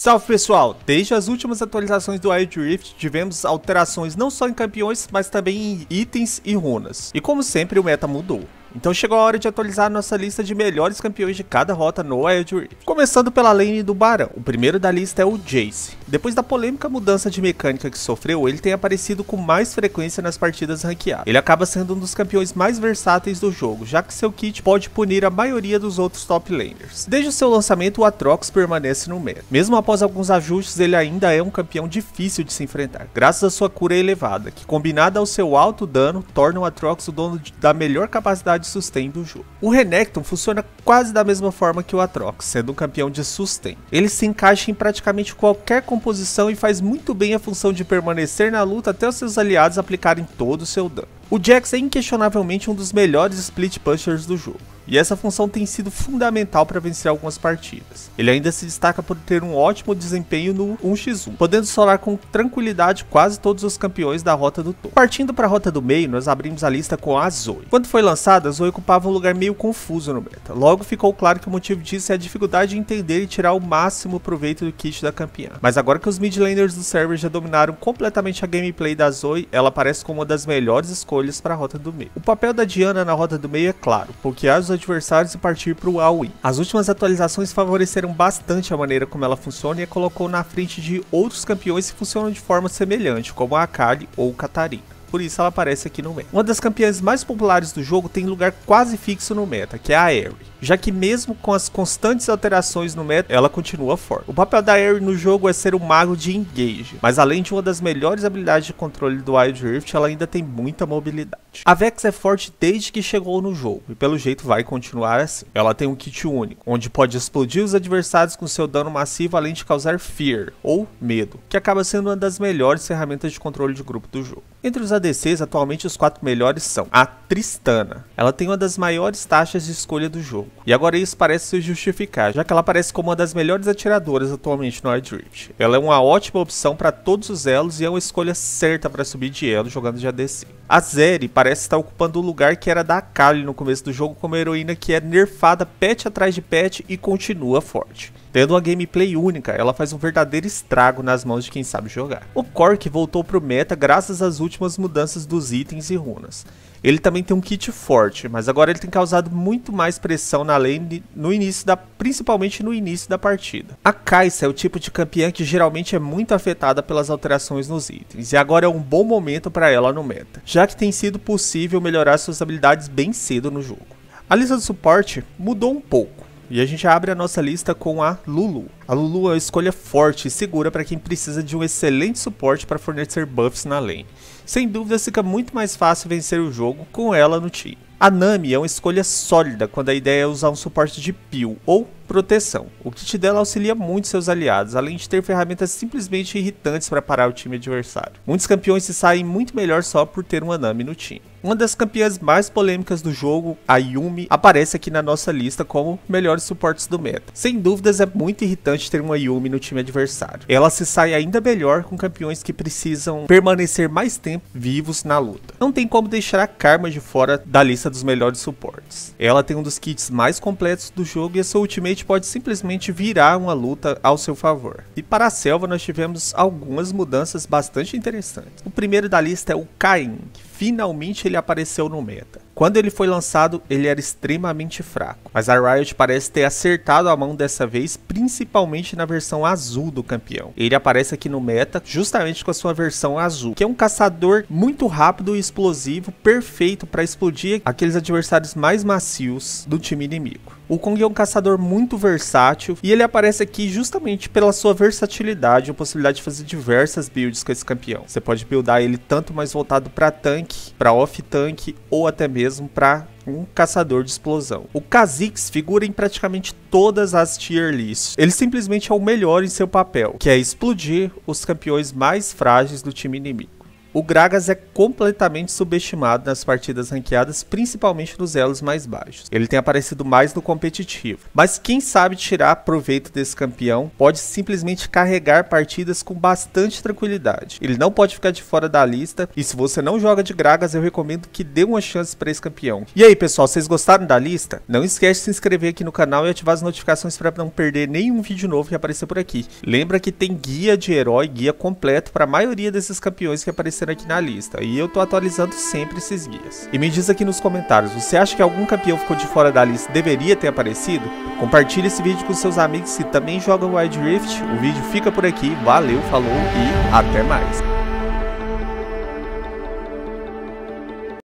Salve pessoal! Desde as últimas atualizações do Wild Rift, tivemos alterações não só em campeões, mas também em itens e runas. E como sempre, o meta mudou. Então chegou a hora de atualizar nossa lista de melhores campeões de cada rota no Wild Rift. Começando pela lane do Barão, o primeiro da lista é o Jace. Depois da polêmica mudança de mecânica que sofreu, ele tem aparecido com mais frequência nas partidas ranqueadas. Ele acaba sendo um dos campeões mais versáteis do jogo, já que seu kit pode punir a maioria dos outros top laners. Desde o seu lançamento, o Atrox permanece no meta. Mesmo após alguns ajustes, ele ainda é um campeão difícil de se enfrentar, graças à sua cura elevada, que combinada ao seu alto dano, torna o Atrox o dono da melhor capacidade habilidade sustain do jogo. O Renekton funciona quase da mesma forma que o Atrox, sendo um campeão de sustain. Ele se encaixa em praticamente qualquer composição e faz muito bem a função de permanecer na luta até os seus aliados aplicarem todo o seu dano. O Jax é inquestionavelmente um dos melhores split pushers do jogo e essa função tem sido fundamental para vencer algumas partidas. Ele ainda se destaca por ter um ótimo desempenho no 1x1, podendo solar com tranquilidade quase todos os campeões da rota do topo. Partindo para a rota do meio, nós abrimos a lista com a Zoe. Quando foi lançada, a Zoe ocupava um lugar meio confuso no meta. Logo ficou claro que o motivo disso é a dificuldade de entender e tirar o máximo proveito do kit da campeã. Mas agora que os mid laners do server já dominaram completamente a gameplay da Zoe, ela parece como uma das melhores escolhas para a rota do meio. O papel da Diana na rota do meio é claro, porque a Zoe adversários e partir para o AoI. As últimas atualizações favoreceram bastante a maneira como ela funciona e a colocou na frente de outros campeões que funcionam de forma semelhante, como a Akali ou Katarina por isso ela aparece aqui no meta. Uma das campeãs mais populares do jogo tem lugar quase fixo no meta, que é a Eri, já que mesmo com as constantes alterações no meta, ela continua forte. O papel da Eri no jogo é ser o mago de engage, mas além de uma das melhores habilidades de controle do Wild Rift, ela ainda tem muita mobilidade forte. A Vex é forte desde que chegou no jogo, e pelo jeito vai continuar assim. Ela tem um kit único, onde pode explodir os adversários com seu dano massivo, além de causar Fear, ou Medo, que acaba sendo uma das melhores ferramentas de controle de grupo do jogo. Entre os ADCs, atualmente os quatro melhores são a Tristana. Ela tem uma das maiores taxas de escolha do jogo, e agora isso parece se justificar, já que ela aparece como uma das melhores atiradoras atualmente no Ardrift. Ela é uma ótima opção para todos os elos e é uma escolha certa para subir de elo jogando de ADC. A Zeri parece estar ocupando o lugar que era da Akali no começo do jogo como heroína que é nerfada pet atrás de pet e continua forte. Tendo uma gameplay única, ela faz um verdadeiro estrago nas mãos de quem sabe jogar. O Cork voltou pro meta graças às últimas mudanças dos itens e runas. Ele também tem um kit forte, mas agora ele tem causado muito mais pressão na lane no início da, principalmente no início da partida. A Kai'Sa é o tipo de campeã que geralmente é muito afetada pelas alterações nos itens, e agora é um bom momento para ela no meta, já que tem sido possível melhorar suas habilidades bem cedo no jogo. A lista de suporte mudou um pouco. E a gente abre a nossa lista com a Lulu. A Lulu é uma escolha forte e segura para quem precisa de um excelente suporte para fornecer buffs na lane. Sem dúvida fica muito mais fácil vencer o jogo com ela no time. A Nami é uma escolha sólida quando a ideia é usar um suporte de Peel ou Proteção. O kit dela auxilia muito seus aliados, além de ter ferramentas simplesmente irritantes para parar o time adversário. Muitos campeões se saem muito melhor só por ter uma Nami no time. Uma das campeãs mais polêmicas do jogo, a Yumi, aparece aqui na nossa lista como melhores suportes do meta. Sem dúvidas é muito irritante ter uma Yumi no time adversário. Ela se sai ainda melhor com campeões que precisam permanecer mais tempo vivos na luta. Não tem como deixar a Karma de fora da lista dos melhores suportes. Ela tem um dos kits mais completos do jogo e a é sua ultimate pode simplesmente virar uma luta ao seu favor. E para a selva nós tivemos algumas mudanças bastante interessantes. O primeiro da lista é o Caim, que finalmente ele apareceu no meta. Quando ele foi lançado, ele era extremamente fraco, mas a Riot parece ter acertado a mão dessa vez, principalmente na versão azul do campeão. Ele aparece aqui no meta justamente com a sua versão azul, que é um caçador muito rápido e explosivo, perfeito para explodir aqueles adversários mais macios do time inimigo. O Kong é um caçador muito versátil e ele aparece aqui justamente pela sua versatilidade e possibilidade de fazer diversas builds com esse campeão. Você pode buildar ele tanto mais voltado para tanque, para off tank ou até mesmo mesmo para um caçador de explosão. O Kha'Zix figura em praticamente todas as tier lists. Ele simplesmente é o melhor em seu papel, que é explodir os campeões mais frágeis do time inimigo. O Gragas é completamente subestimado nas partidas ranqueadas, principalmente nos elos mais baixos. Ele tem aparecido mais no competitivo. Mas quem sabe tirar proveito desse campeão pode simplesmente carregar partidas com bastante tranquilidade. Ele não pode ficar de fora da lista e se você não joga de Gragas, eu recomendo que dê uma chance para esse campeão. E aí, pessoal, vocês gostaram da lista? Não esquece de se inscrever aqui no canal e ativar as notificações para não perder nenhum vídeo novo que aparecer por aqui. Lembra que tem guia de herói, guia completo para a maioria desses campeões que apareceram aqui na lista, e eu tô atualizando sempre esses guias. E me diz aqui nos comentários, você acha que algum campeão ficou de fora da lista e deveria ter aparecido? Compartilhe esse vídeo com seus amigos que também jogam Wild Rift. O vídeo fica por aqui, valeu, falou e até mais.